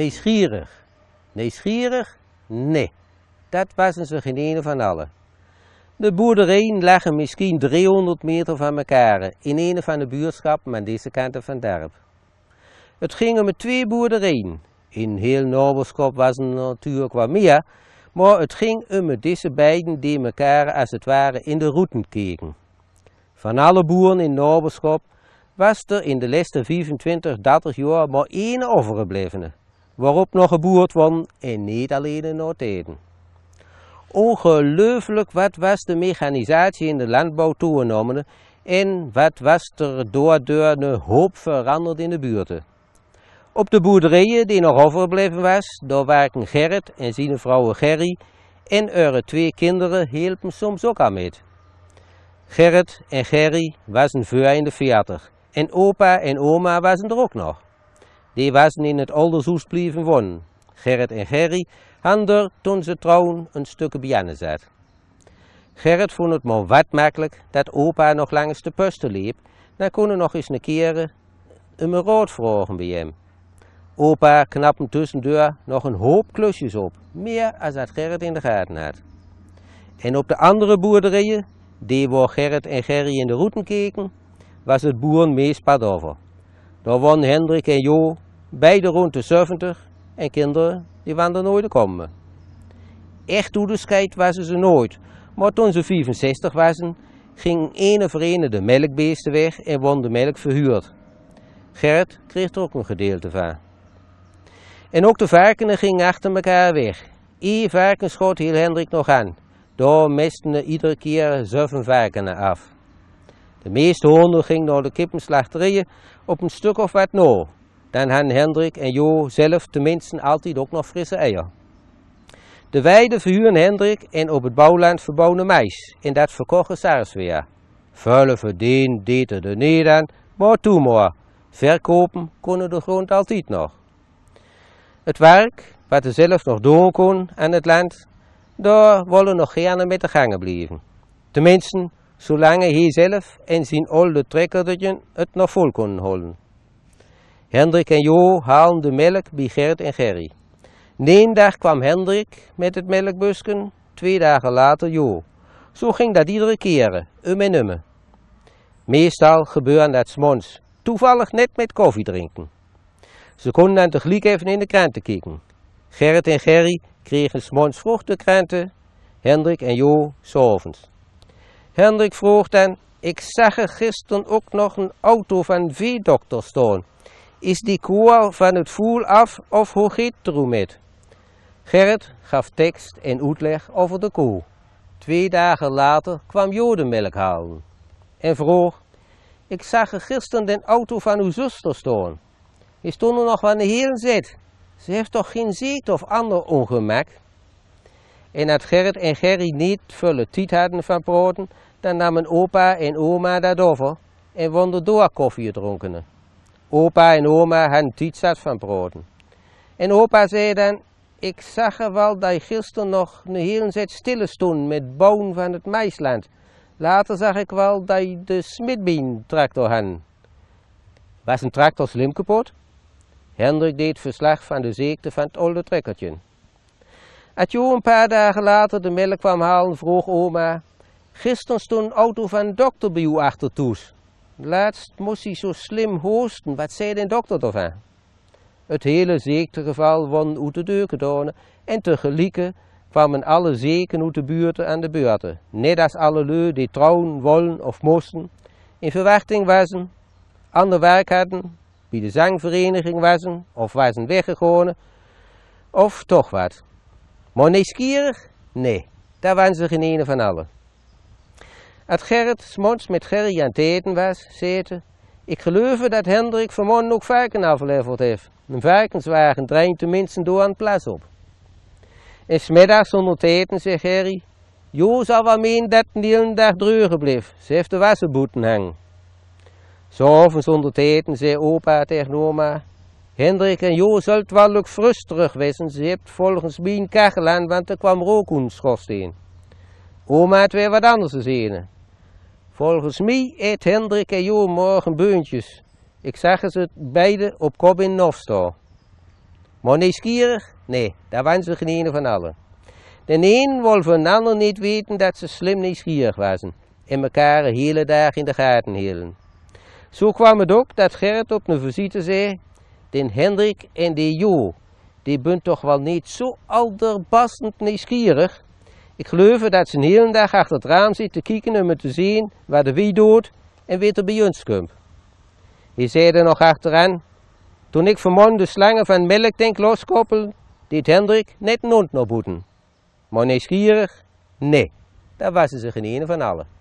Nieuwsgierig. Nieuwsgierig? Nee. Dat was ze geen ene van allen. De boerderijen lagen misschien 300 meter van elkaar in een van de buurschappen aan deze kant van het dorp. Het ging om twee boerderijen. In heel Nobelskop was er natuurlijk wat meer, maar het ging om deze beiden die elkaar als het ware in de roeten keken. Van alle boeren in Nobelskop was er in de laatste 25, 30 jaar maar één overgebleven waarop nog geboerd won en niet alleen in Noord-Eden. Ongelooflijk wat was de mechanisatie in de landbouw toegenomen en wat was er doordat een hoop veranderd in de buurten. Op de boerderijen die nog overbleven was, daar waren Gerrit en zijn vrouw en hun twee kinderen hielpen soms ook aan mee. Gerrit en Gerry waren vuur in de veertig en opa en oma waren er ook nog. Die was in het ouderzoes blijven wonen. Gerrit en Gerry hadden toen ze trouwen een stukje biannen zat. Gerrit vond het maar wat makkelijk dat opa nog langs de pusten liep. Dan kon hij nog eens een keer eh, een rood vragen bij hem. Opa knapte tussendoor nog een hoop klusjes op. Meer als dat Gerrit in de gaten had. En op de andere boerderijen, die waar Gerrit en Gerry in de route keken, was het boeren meest pad over. Daar won Hendrik en Jo beide rond de 70 en kinderen die waren er nooit komen. Echt toederscheid waren ze nooit, maar toen ze 65 waren, ging ene voor ene de melkbeesten weg en won de melk verhuurd. Gerrit kreeg er ook een gedeelte van. En ook de varkenen gingen achter elkaar weg. Eén varken schoot heel Hendrik nog aan. Daar mesten iedere keer zeven varkenen af. De meeste honden gingen naar de kippenslachterijen op een stuk of wat na. Dan hadden Hendrik en Jo zelf tenminste altijd ook nog frisse eieren. De weide verhuren Hendrik en op het bouwland verbouwde meis En dat verkochten Sars weer. Vuile verdien deed er de Nederland maar toe maar. Verkopen konden de grond altijd nog. Het werk, wat er zelf nog doen kon aan het land, daar willen nog gerne met de gangen blijven. Tenminste, zolang hij zelf en zijn oude trekkertje het nog vol konden houden. Hendrik en Jo haalden de melk bij Gert en Gerry. Eén dag kwam Hendrik met het melkbusken, twee dagen later Jo. Zo ging dat iedere keer, um en umme. Meestal gebeurde dat s'mons, toevallig net met koffie drinken. Ze konden dan tegelijk even in de kranten kijken. Gerrit en Gerry kregen s'mons vroeg de kranten, Hendrik en Jo s'avonds. Hendrik vroeg dan, ik zag er gisteren ook nog een auto van V-dokter staan. Is die koe al van het voel af of hoe gaat het er met? Gerrit gaf tekst en uitleg over de koe. Twee dagen later kwam jodenmelk halen en vroeg, ik zag er gisteren de auto van uw zuster staan. Die stond er nog aan de heren zit. Ze heeft toch geen ziekte of ander ongemak? En dat Gerrit en Gerry niet vullen tijd hadden van broden, dan namen opa en oma dat over en wonden door koffie dronken. Opa en oma hadden tijd zat van broden. En opa zei dan, ik zag er wel dat je gisteren nog een hele zet stille stond met bouwen van het meisland. Later zag ik wel dat je de smidbeen tractor had. Was een tractor slim kapot? Hendrik deed verslag van de ziekte van het oude trekkertje. Atjo een paar dagen later de melk kwam halen vroeg oma. Gisteren stond een auto van dokter bij u achter toes. Laatst moest hij zo slim hoesten. Wat zei de dokter ervan? Het hele ziektegeval won uit de deur gedaan en tegelijk kwamen alle zeken uit de buurten aan de beurten. Net als alle leu die trouwen, wollen of moesten, in verwachting wassen, ander werk hadden, bij de zangvereniging wassen of waren weggegangen, of toch wat. Maar nieuwsgierig? Nee, daar waren ze geen ene van allen. Als Gerrit smonds met Gerrit aan het eten was, zei ik geloof dat Hendrik vanmorgen ook varken afgeleverd heeft. Een varkenswagen draait tenminste door aan plaats op. En smiddags onder het eten, zei Gerry, Jo zal wel meen dat een hele dag droog bleef. Ze heeft de wassenboeten hangen. S'avonds onder het eten, zei opa tegen oma, Hendrik en Jo zult wel terug wezen. Ze hebt volgens mij een kachel aan, want er kwam rook een Oma had weer wat anders gezien. Volgens mij eet Hendrik en Jo morgen beuntjes. Ik zag ze beide op kop in Nofstal. Maar nieuwsgierig? Nee, daar waren ze geen van allen. De een wil van de ander niet weten dat ze slim nieuwsgierig waren en elkaar de hele dag in de gaten hielden. Zo kwam het ook dat Gerrit op een visite zei den Hendrik en de Jo, die bent toch wel niet zo alderbastend nieuwsgierig. Ik geloof dat ze een hele dag achter het raam te kijken om te zien waar de wie doet en weer er bij ons komt. Hij zei er nog achteraan, toen ik vermond de slangen van melkdenk loskoppel, deed Hendrik net een hond naar boeten. Maar nieuwsgierig? Nee, daar was ze zich geen ene van allen.